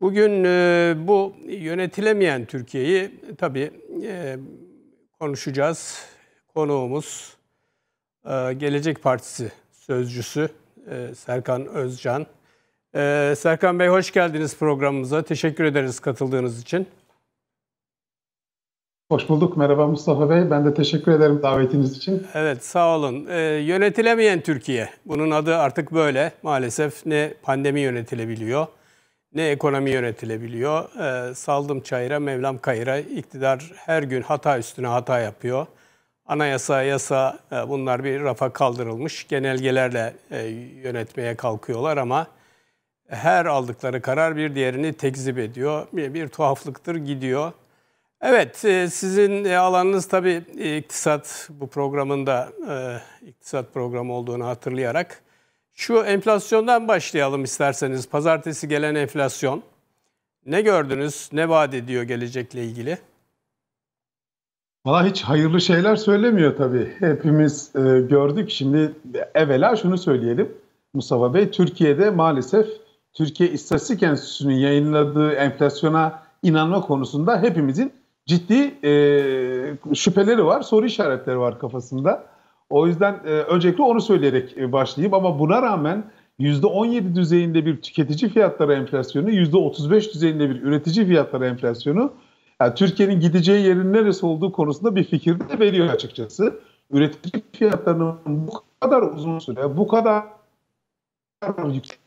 Bugün e, bu yönetilemeyen Türkiye'yi tabii e, konuşacağız. Konuğumuz e, Gelecek Partisi sözcüsü Serkan Özcan. Serkan Bey hoş geldiniz programımıza. Teşekkür ederiz katıldığınız için. Hoş bulduk. Merhaba Mustafa Bey. Ben de teşekkür ederim davetiniz için. Evet sağ olun. Ee, yönetilemeyen Türkiye. Bunun adı artık böyle. Maalesef ne pandemi yönetilebiliyor ne ekonomi yönetilebiliyor. E, saldım çayıra, Mevlam kayıra. İktidar her gün hata üstüne hata yapıyor. Anayasa, yasa e, bunlar bir rafa kaldırılmış. Genelgelerle e, yönetmeye kalkıyorlar ama her aldıkları karar bir diğerini tekzip ediyor. Bir, bir tuhaflıktır gidiyor. Evet, e, sizin e, alanınız tabii e, iktisat bu programında da iktisat programı olduğunu hatırlayarak şu enflasyondan başlayalım isterseniz. Pazartesi gelen enflasyon. Ne gördünüz? Ne vaat ediyor gelecekle ilgili? Valla hiç hayırlı şeyler söylemiyor tabii. Hepimiz e, gördük. Şimdi evvela şunu söyleyelim. Mustafa Bey, Türkiye'de maalesef Türkiye İstatistik Enstitüsü'nün yayınladığı enflasyona inanma konusunda hepimizin ciddi e, şüpheleri var, soru işaretleri var kafasında. O yüzden e, öncelikle onu söyleyerek e, başlayayım ama buna rağmen %17 düzeyinde bir tüketici fiyatları enflasyonu, %35 düzeyinde bir üretici fiyatları enflasyonu yani Türkiye'nin gideceği yerin neresi olduğu konusunda bir fikir de veriyor açıkçası. Üretici fiyatlarının bu kadar uzun süre, bu kadar yüksek,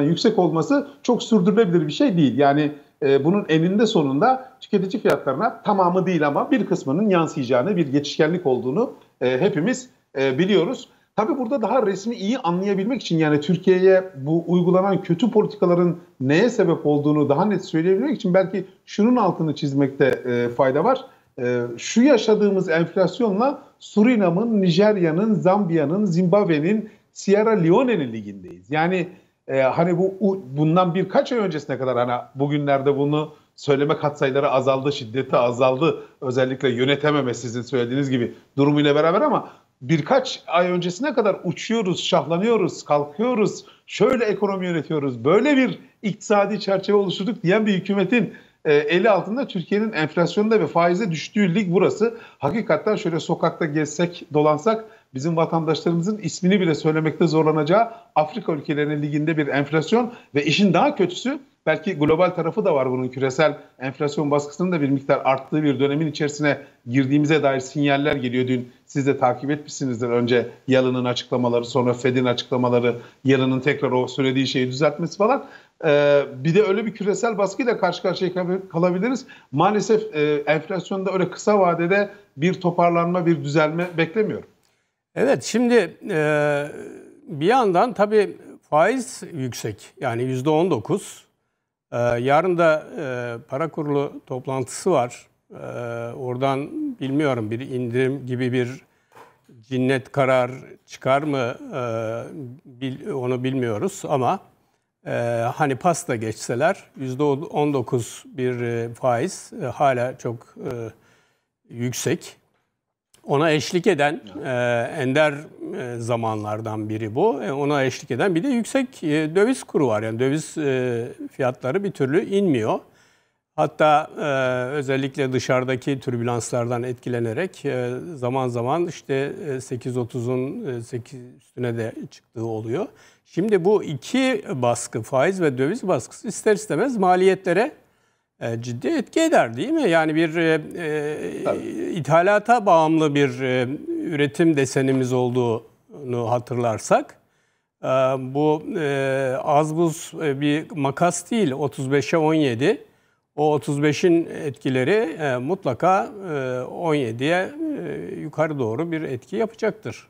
yüksek olması çok sürdürülebilir bir şey değil. Yani e, bunun eninde sonunda tüketici fiyatlarına tamamı değil ama bir kısmının yansıyacağını, bir geçişkenlik olduğunu e, hepimiz e, biliyoruz. Tabii burada daha resmi iyi anlayabilmek için yani Türkiye'ye bu uygulanan kötü politikaların neye sebep olduğunu daha net söyleyebilmek için belki şunun altını çizmekte e, fayda var. E, şu yaşadığımız enflasyonla Surinam'ın, Nijerya'nın, Zambiya'nın, Zimbabwe'nin, Sierra Leone'nin ligindeyiz. Yani e, hani bu bundan birkaç ay öncesine kadar hani bugünlerde bunu söyleme katsayıları azaldı, şiddeti azaldı. Özellikle yönetememe sizin söylediğiniz gibi durumuyla beraber ama birkaç ay öncesine kadar uçuyoruz, şahlanıyoruz, kalkıyoruz, şöyle ekonomi yönetiyoruz, böyle bir iktisadi çerçeve oluşturduk diyen bir hükümetin e, eli altında Türkiye'nin enflasyonda ve faize düştüğü lig burası. Hakikaten şöyle sokakta gezsek, dolansak bizim vatandaşlarımızın ismini bile söylemekte zorlanacağı Afrika ülkelerinin liginde bir enflasyon ve işin daha kötüsü Belki global tarafı da var bunun küresel enflasyon baskısının da bir miktar arttığı bir dönemin içerisine girdiğimize dair sinyaller geliyor. Dün siz de takip etmişsinizdir önce Yalın'ın açıklamaları sonra Fed'in açıklamaları Yalın'ın tekrar o söylediği şeyi düzeltmesi falan. Ee, bir de öyle bir küresel baskıyla karşı karşıya kalabiliriz. Maalesef e, enflasyonda öyle kısa vadede bir toparlanma bir düzelme beklemiyorum. Evet şimdi e, bir yandan tabii faiz yüksek yani yüzde 19 ee, yarın da e, para kurulu toplantısı var. Ee, oradan bilmiyorum bir indirim gibi bir cinnet karar çıkar mı ee, onu bilmiyoruz ama e, hani pasta geçseler %19 bir e, faiz hala çok yüksek ona eşlik eden e, ender e, zamanlardan biri bu. E, ona eşlik eden bir de yüksek e, döviz kuru var. Yani döviz e, fiyatları bir türlü inmiyor. Hatta e, özellikle dışarıdaki türbülanslardan etkilenerek e, zaman zaman işte 8.30'un e, 8 e, üstüne de çıktığı oluyor. Şimdi bu iki baskı faiz ve döviz baskısı ister istemez maliyetlere e, ciddi etki eder değil mi? Yani bir e, e ithalata bağımlı bir e, üretim desenimiz olduğunu hatırlarsak e, bu e, az buz e, bir makas değil 35'e 17 o 35'in etkileri e, mutlaka e, 17'ye e, yukarı doğru bir etki yapacaktır.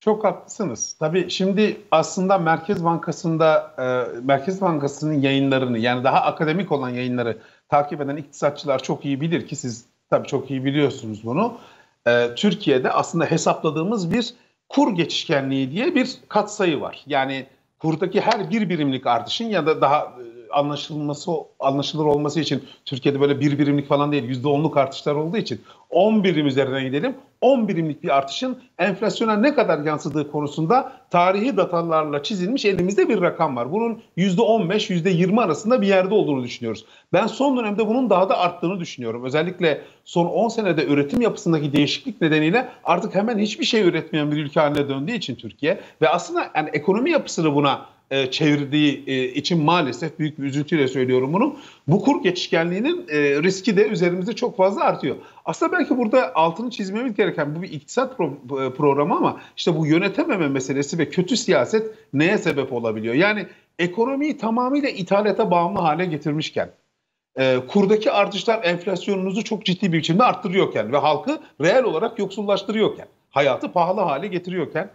Çok haklısınız. Tabii şimdi aslında Merkez Bankası'nda e, Merkez Bankası'nın yayınlarını yani daha akademik olan yayınları takip eden iktisatçılar çok iyi bilir ki siz tabii çok iyi biliyorsunuz bunu. E, Türkiye'de aslında hesapladığımız bir kur geçişkenliği diye bir katsayı var. Yani kurdaki her bir birimlik artışın ya da daha anlaşılması anlaşılır olması için Türkiye'de böyle bir birimlik falan değil yüzde onluk artışlar olduğu için 10 birim üzerinden gidelim. 10 birimlik bir artışın enflasyona ne kadar yansıdığı konusunda tarihi datalarla çizilmiş elimizde bir rakam var. Bunun %15, %20 arasında bir yerde olduğunu düşünüyoruz. Ben son dönemde bunun daha da arttığını düşünüyorum. Özellikle son 10 senede üretim yapısındaki değişiklik nedeniyle artık hemen hiçbir şey üretmeyen bir ülke haline döndüğü için Türkiye ve aslında yani ekonomi yapısını buna e, çevirdiği e, için maalesef büyük bir üzüntüyle söylüyorum bunu. Bu kur geçişkenliğinin e, riski de üzerimizde çok fazla artıyor. Aslında belki burada altını çizmemiz gereken bu bir iktisat pro- e, programı ama işte bu yönetememe meselesi ve kötü siyaset neye sebep olabiliyor? Yani ekonomiyi tamamıyla ithalata bağımlı hale getirmişken e, kurdaki artışlar enflasyonunuzu çok ciddi bir biçimde arttırıyorken ve halkı reel olarak yoksullaştırıyorken, hayatı pahalı hale getiriyorken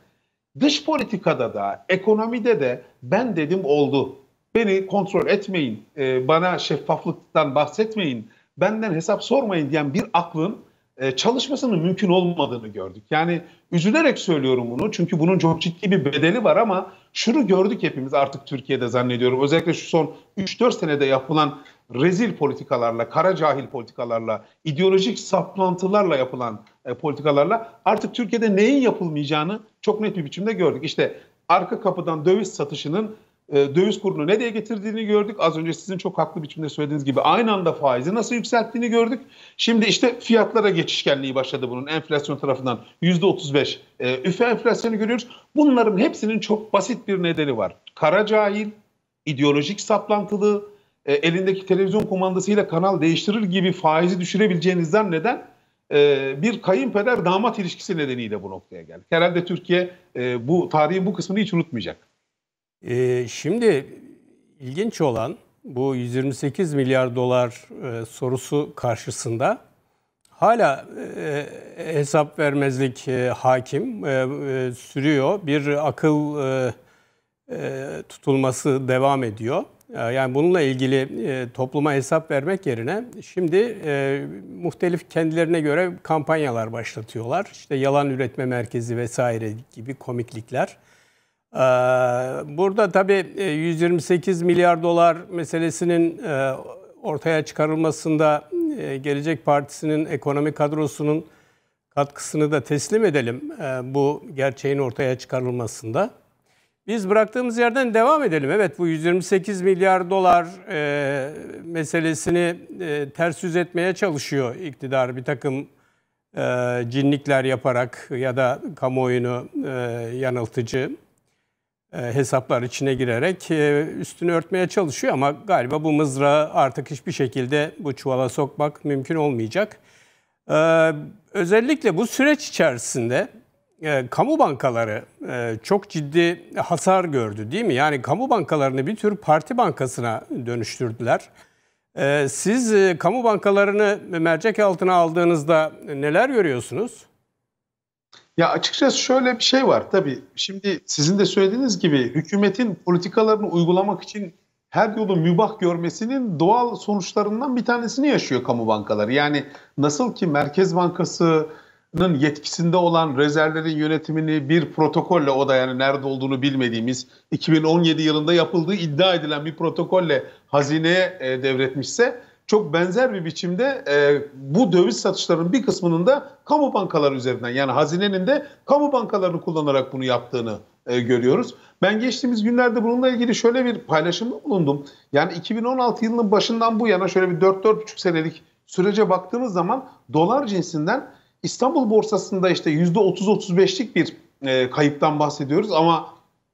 Dış politikada da, ekonomide de ben dedim oldu. Beni kontrol etmeyin, e, bana şeffaflıktan bahsetmeyin, benden hesap sormayın diyen bir aklın e, çalışmasının mümkün olmadığını gördük. Yani üzülerek söylüyorum bunu çünkü bunun çok ciddi bir bedeli var ama şunu gördük hepimiz artık Türkiye'de zannediyorum. Özellikle şu son 3-4 senede yapılan rezil politikalarla, kara cahil politikalarla, ideolojik saplantılarla yapılan e, politikalarla artık Türkiye'de neyin yapılmayacağını çok net bir biçimde gördük. İşte arka kapıdan döviz satışının e, döviz kurunu ne diye getirdiğini gördük. Az önce sizin çok haklı biçimde söylediğiniz gibi aynı anda faizi nasıl yükselttiğini gördük. Şimdi işte fiyatlara geçişkenliği başladı bunun enflasyon tarafından yüzde %35 e, üfe enflasyonu görüyoruz. Bunların hepsinin çok basit bir nedeni var. Kara cahil, ideolojik saplantılı, e, elindeki televizyon kumandasıyla kanal değiştirir gibi faizi düşürebileceğiniz neden? E, bir kayınpeder damat ilişkisi nedeniyle bu noktaya geldik. Herhalde Türkiye e, bu tarihin bu kısmını hiç unutmayacak. E, şimdi ilginç olan bu 128 milyar dolar sorusu karşısında hala hesap vermezlik hakim sürüyor. Bir akıl tutulması devam ediyor. Ee, yani bununla ilgili e, topluma hesap vermek yerine şimdi e, muhtelif kendilerine göre kampanyalar başlatıyorlar. İşte yalan üretme merkezi vesaire gibi komiklikler. Ee, burada tabii 128 e, milyar dolar meselesinin ortaya çıkarılmasında Gelecek Partisi'nin ekonomi kadrosunun katkısını da teslim edelim bu gerçeğin ortaya çıkarılmasında. Biz bıraktığımız yerden devam edelim. Evet bu 128 milyar dolar e, meselesini e, ters yüz etmeye çalışıyor iktidar bir takım e, cinlikler yaparak ya da kamuoyunu e, yanıltıcı e, hesaplar içine girerek e, üstünü örtmeye çalışıyor ama galiba bu mızrağı artık hiçbir şekilde bu çuvala sokmak mümkün olmayacak. E, özellikle bu süreç içerisinde e, kamu bankaları e, çok ciddi hasar gördü değil mi? Yani kamu bankalarını bir tür parti bankasına dönüştürdüler. E, siz e, kamu bankalarını mercek altına aldığınızda neler görüyorsunuz? Ya açıkçası şöyle bir şey var tabii. Şimdi sizin de söylediğiniz gibi hükümetin politikalarını uygulamak için her yolu mübah görmesinin doğal sonuçlarından bir tanesini yaşıyor kamu bankaları. Yani nasıl ki Merkez Bankası yetkisinde olan rezervlerin yönetimini bir protokolle o da yani nerede olduğunu bilmediğimiz 2017 yılında yapıldığı iddia edilen bir protokolle hazineye e, devretmişse çok benzer bir biçimde e, bu döviz satışlarının bir kısmının da kamu bankaları üzerinden yani hazinenin de kamu bankalarını kullanarak bunu yaptığını e, görüyoruz. Ben geçtiğimiz günlerde bununla ilgili şöyle bir paylaşımda bulundum. Yani 2016 yılının başından bu yana şöyle bir 4-4,5 senelik sürece baktığımız zaman dolar cinsinden İstanbul borsasında işte %30-35'lik bir e, kayıptan bahsediyoruz ama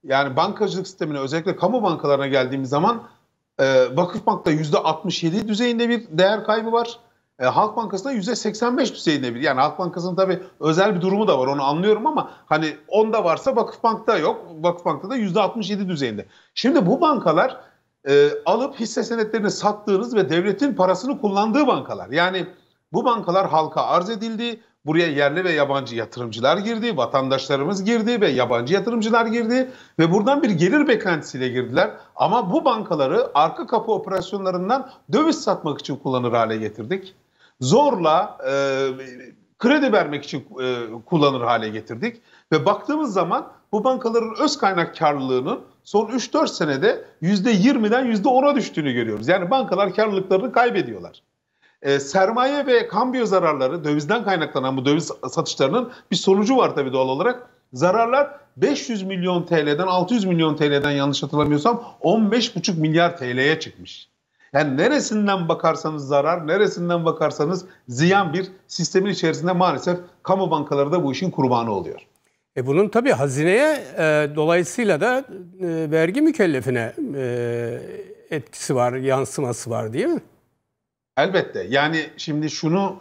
yani bankacılık sistemine özellikle kamu bankalarına geldiğimiz zaman e, Vakıfbank'ta %67 düzeyinde bir değer kaybı var. E, Halk Bankası'nda %85 düzeyinde bir. Yani Halk Bankası'nın tabii özel bir durumu da var onu anlıyorum ama hani onda varsa Vakıfbank'ta yok. Vakıfbank'ta da %67 düzeyinde. Şimdi bu bankalar e, alıp hisse senetlerini sattığınız ve devletin parasını kullandığı bankalar. Yani bu bankalar halka arz edildi. Buraya yerli ve yabancı yatırımcılar girdi, vatandaşlarımız girdi ve yabancı yatırımcılar girdi ve buradan bir gelir beklentisiyle girdiler. Ama bu bankaları arka kapı operasyonlarından döviz satmak için kullanır hale getirdik. Zorla e, kredi vermek için e, kullanır hale getirdik ve baktığımız zaman bu bankaların öz kaynak karlılığının son 3-4 senede %20'den %10'a düştüğünü görüyoruz. Yani bankalar karlılıklarını kaybediyorlar e, sermaye ve kambiyo zararları dövizden kaynaklanan bu döviz satışlarının bir sonucu var tabii doğal olarak. Zararlar 500 milyon TL'den 600 milyon TL'den yanlış hatırlamıyorsam 15,5 milyar TL'ye çıkmış. Yani neresinden bakarsanız zarar, neresinden bakarsanız ziyan bir sistemin içerisinde maalesef kamu bankaları da bu işin kurbanı oluyor. E bunun tabii hazineye e, dolayısıyla da e, vergi mükellefine e, etkisi var, yansıması var değil mi? Elbette. Yani şimdi şunu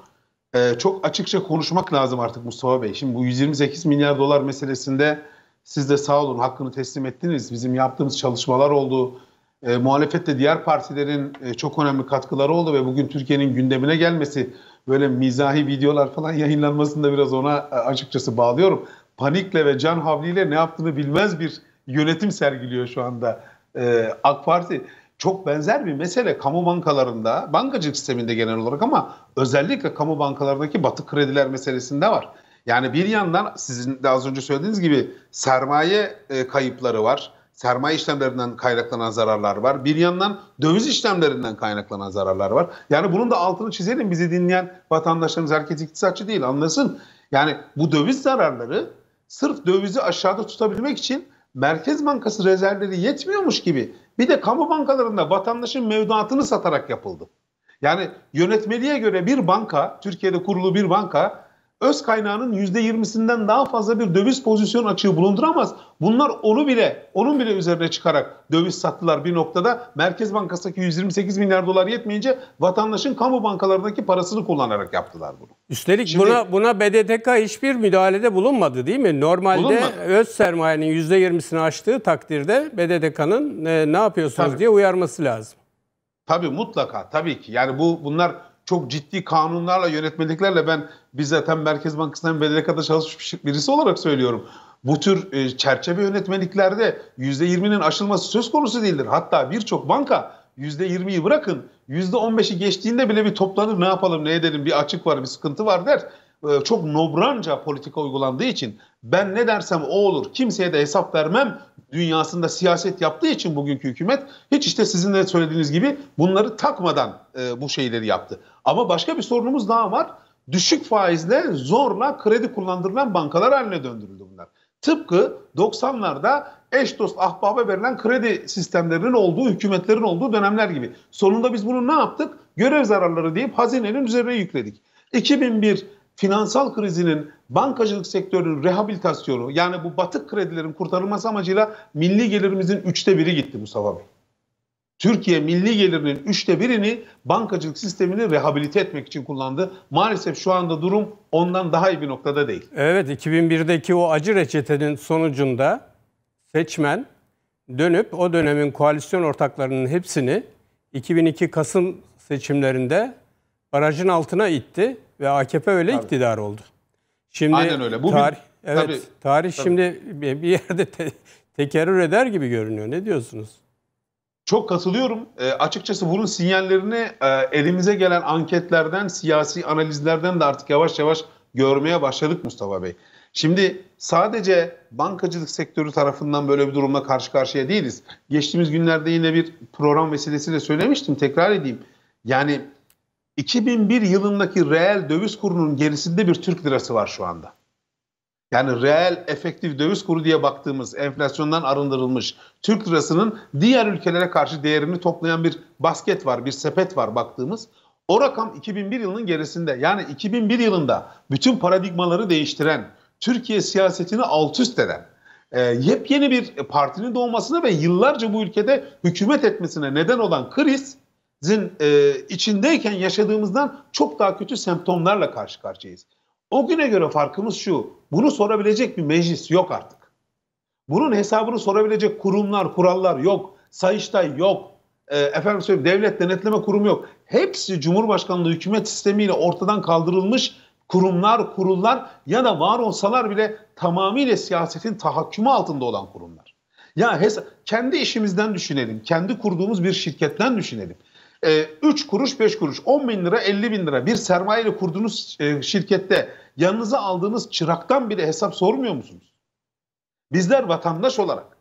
e, çok açıkça konuşmak lazım artık Mustafa Bey. Şimdi bu 128 milyar dolar meselesinde siz de sağ olun hakkını teslim ettiniz. Bizim yaptığımız çalışmalar oldu. E, muhalefette diğer partilerin e, çok önemli katkıları oldu ve bugün Türkiye'nin gündemine gelmesi böyle mizahi videolar falan yayınlanmasında biraz ona e, açıkçası bağlıyorum. Panikle ve can havliyle ne yaptığını bilmez bir yönetim sergiliyor şu anda e, AK Parti çok benzer bir mesele kamu bankalarında, bankacılık sisteminde genel olarak ama özellikle kamu bankalarındaki batık krediler meselesinde var. Yani bir yandan sizin de az önce söylediğiniz gibi sermaye e, kayıpları var. Sermaye işlemlerinden kaynaklanan zararlar var. Bir yandan döviz işlemlerinden kaynaklanan zararlar var. Yani bunun da altını çizelim bizi dinleyen vatandaşlarımız herkes iktisatçı değil anlasın. Yani bu döviz zararları sırf dövizi aşağıda tutabilmek için Merkez Bankası rezervleri yetmiyormuş gibi bir de kamu bankalarında vatandaşın mevduatını satarak yapıldı. Yani yönetmeliğe göre bir banka, Türkiye'de kurulu bir banka öz kaynağının %20'sinden daha fazla bir döviz pozisyon açığı bulunduramaz. Bunlar onu bile, onun bile üzerine çıkarak döviz sattılar bir noktada. Merkez Bankası'ndaki 128 milyar dolar yetmeyince vatandaşın kamu bankalarındaki parasını kullanarak yaptılar bunu. Üstelik Şimdi, buna buna BDDK hiçbir müdahalede bulunmadı değil mi? Normalde bulunmadı. öz sermayenin %20'sini açtığı takdirde BDDK'nın e, ne yapıyorsunuz Tabii. diye uyarması lazım. Tabii mutlaka tabii ki. Yani bu bunlar çok ciddi kanunlarla, yönetmeliklerle ben biz zaten Merkez Bankası'nda hem BDDK'da çalışmış birisi olarak söylüyorum. Bu tür e, çerçeve yönetmeliklerde %20'nin aşılması söz konusu değildir. Hatta birçok banka %20'yi bırakın %15'i geçtiğinde bile bir toplanır ne yapalım ne edelim bir açık var bir sıkıntı var der. E, çok nobranca politika uygulandığı için ben ne dersem o olur kimseye de hesap vermem dünyasında siyaset yaptığı için bugünkü hükümet hiç işte sizin de söylediğiniz gibi bunları takmadan e, bu şeyleri yaptı. Ama başka bir sorunumuz daha var. Düşük faizle zorla kredi kullandırılan bankalar haline döndürüldü bunlar. Tıpkı 90'larda eş dost ahbaba verilen kredi sistemlerinin olduğu, hükümetlerin olduğu dönemler gibi. Sonunda biz bunu ne yaptık? Görev zararları deyip hazinenin üzerine yükledik. 2001 finansal krizinin bankacılık sektörünün rehabilitasyonu yani bu batık kredilerin kurtarılması amacıyla milli gelirimizin üçte biri gitti Mustafa Bey. Türkiye milli gelirinin üçte birini bankacılık sistemini rehabilite etmek için kullandı. Maalesef şu anda durum ondan daha iyi bir noktada değil. Evet 2001'deki o acı reçetenin sonucunda seçmen dönüp o dönemin koalisyon ortaklarının hepsini 2002 Kasım seçimlerinde barajın altına itti ve AKP öyle Tabii. iktidar oldu. Şimdi Aynen öyle. Bugün, tarih, evet, tabii, tarih tabii. şimdi bir yerde te, tekerrür eder gibi görünüyor. Ne diyorsunuz? Çok katılıyorum. E, açıkçası bunun sinyallerini e, elimize gelen anketlerden, siyasi analizlerden de artık yavaş yavaş görmeye başladık Mustafa Bey. Şimdi sadece bankacılık sektörü tarafından böyle bir durumla karşı karşıya değiliz. Geçtiğimiz günlerde yine bir program vesilesiyle söylemiştim. Tekrar edeyim. Yani 2001 yılındaki reel döviz kurunun gerisinde bir Türk lirası var şu anda. Yani reel efektif döviz kuru diye baktığımız enflasyondan arındırılmış Türk lirasının diğer ülkelere karşı değerini toplayan bir basket var, bir sepet var baktığımız. O rakam 2001 yılının gerisinde. Yani 2001 yılında bütün paradigmaları değiştiren, Türkiye siyasetini alt üst eden, e, yepyeni bir partinin doğmasına ve yıllarca bu ülkede hükümet etmesine neden olan kriz zin e, içindeyken yaşadığımızdan çok daha kötü semptomlarla karşı karşıyayız. O güne göre farkımız şu. Bunu sorabilecek bir meclis yok artık. Bunun hesabını sorabilecek kurumlar, kurallar yok. Sayıştay yok. E, efendim söyleyeyim devlet denetleme kurumu yok. Hepsi Cumhurbaşkanlığı hükümet sistemiyle ortadan kaldırılmış kurumlar, kurullar ya da var olsalar bile tamamıyla siyasetin tahakkümü altında olan kurumlar. Ya kendi işimizden düşünelim, kendi kurduğumuz bir şirketten düşünelim e, ee, 3 kuruş 5 kuruş 10 bin lira 50 bin lira bir sermayeyle kurduğunuz e, şirkette yanınıza aldığınız çıraktan bile hesap sormuyor musunuz? Bizler vatandaş olarak,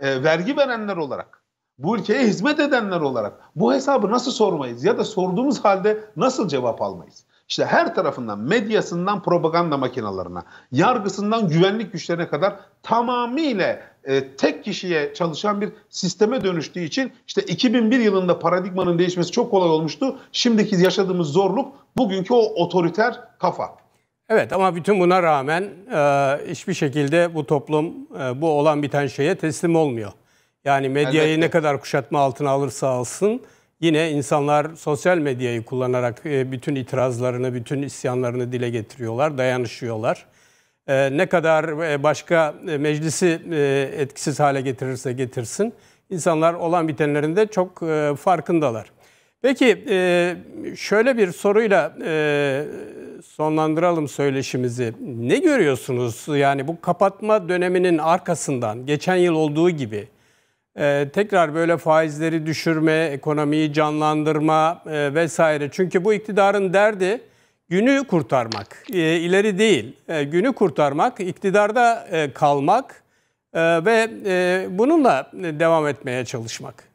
e, vergi verenler olarak, bu ülkeye hizmet edenler olarak bu hesabı nasıl sormayız ya da sorduğumuz halde nasıl cevap almayız? İşte her tarafından medyasından propaganda makinalarına, yargısından güvenlik güçlerine kadar tamamıyla e, tek kişiye çalışan bir sisteme dönüştüğü için işte 2001 yılında paradigmanın değişmesi çok kolay olmuştu. Şimdiki yaşadığımız zorluk bugünkü o otoriter kafa. Evet ama bütün buna rağmen e, hiçbir şekilde bu toplum e, bu olan biten şeye teslim olmuyor. Yani medyayı Elbette. ne kadar kuşatma altına alırsa alsın yine insanlar sosyal medyayı kullanarak e, bütün itirazlarını, bütün isyanlarını dile getiriyorlar, dayanışıyorlar. Ee, ne kadar e, başka e, meclisi e, etkisiz hale getirirse getirsin insanlar olan bitenlerinde çok farkındalar. Peki şöyle bir soruyla sonlandıralım söyleşimizi. Ne görüyorsunuz yani bu kapatma döneminin arkasından geçen yıl olduğu gibi tekrar böyle faizleri düşürme, ekonomiyi canlandırma vesaire. Çünkü bu iktidarın derdi günü kurtarmak, e, ileri değil, e, günü kurtarmak, iktidarda e, kalmak ve bununla devam etmeye çalışmak.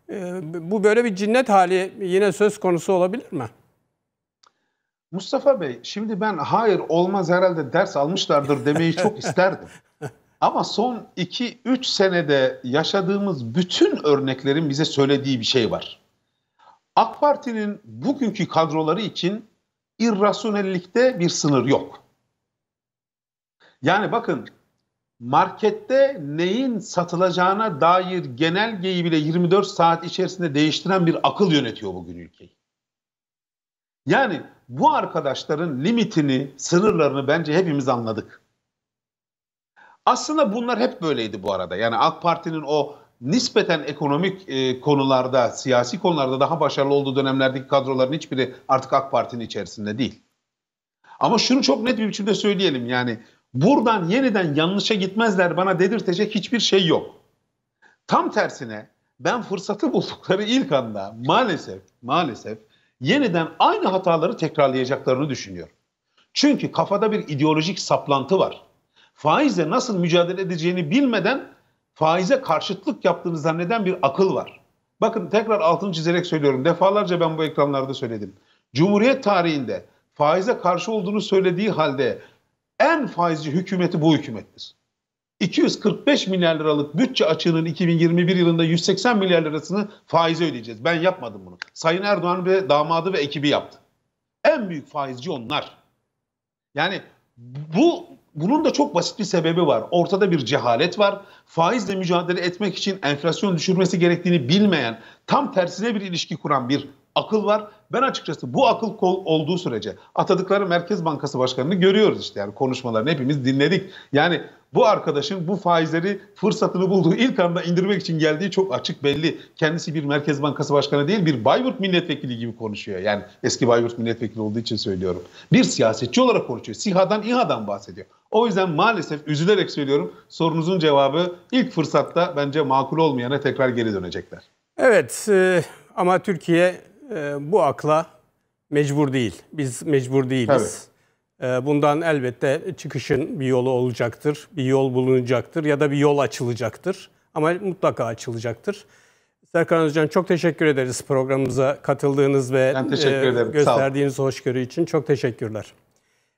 Bu böyle bir cinnet hali yine söz konusu olabilir mi? Mustafa Bey, şimdi ben hayır olmaz herhalde ders almışlardır demeyi çok isterdim. Ama son 2-3 senede yaşadığımız bütün örneklerin bize söylediği bir şey var. AK Parti'nin bugünkü kadroları için irrasyonellikte bir sınır yok. Yani bakın markette neyin satılacağına dair genelgeyi bile 24 saat içerisinde değiştiren bir akıl yönetiyor bugün ülkeyi. Yani bu arkadaşların limitini, sınırlarını bence hepimiz anladık. Aslında bunlar hep böyleydi bu arada. Yani AK Parti'nin o nispeten ekonomik e, konularda, siyasi konularda daha başarılı olduğu dönemlerdeki kadroların hiçbiri artık AK Parti'nin içerisinde değil. Ama şunu çok net bir biçimde söyleyelim yani buradan yeniden yanlışa gitmezler bana dedirtecek hiçbir şey yok. Tam tersine ben fırsatı buldukları ilk anda maalesef maalesef yeniden aynı hataları tekrarlayacaklarını düşünüyorum. Çünkü kafada bir ideolojik saplantı var. Faizle nasıl mücadele edeceğini bilmeden faize karşıtlık yaptığını zanneden bir akıl var. Bakın tekrar altını çizerek söylüyorum. Defalarca ben bu ekranlarda söyledim. Cumhuriyet tarihinde faize karşı olduğunu söylediği halde en faizci hükümeti bu hükümettir. 245 milyar liralık bütçe açığının 2021 yılında 180 milyar lirasını faize ödeyeceğiz. Ben yapmadım bunu. Sayın Erdoğan ve damadı ve ekibi yaptı. En büyük faizci onlar. Yani bu bunun da çok basit bir sebebi var. Ortada bir cehalet var. Faizle mücadele etmek için enflasyon düşürmesi gerektiğini bilmeyen, tam tersine bir ilişki kuran bir akıl var. Ben açıkçası bu akıl olduğu sürece atadıkları Merkez Bankası Başkanı'nı görüyoruz işte yani konuşmalarını hepimiz dinledik. Yani bu arkadaşın bu faizleri fırsatını bulduğu ilk anda indirmek için geldiği çok açık belli. Kendisi bir Merkez Bankası Başkanı değil bir Bayburt Milletvekili gibi konuşuyor. Yani eski Bayburt Milletvekili olduğu için söylüyorum. Bir siyasetçi olarak konuşuyor. SİHA'dan İHA'dan bahsediyor. O yüzden maalesef üzülerek söylüyorum sorunuzun cevabı ilk fırsatta bence makul olmayana tekrar geri dönecekler. Evet e, ama Türkiye ee, bu akla mecbur değil. Biz mecbur değiliz. E, bundan elbette çıkışın bir yolu olacaktır, bir yol bulunacaktır ya da bir yol açılacaktır. Ama mutlaka açılacaktır. Serkan Özcan çok teşekkür ederiz programımıza katıldığınız ve e, gösterdiğiniz hoşgörü için. Çok teşekkürler.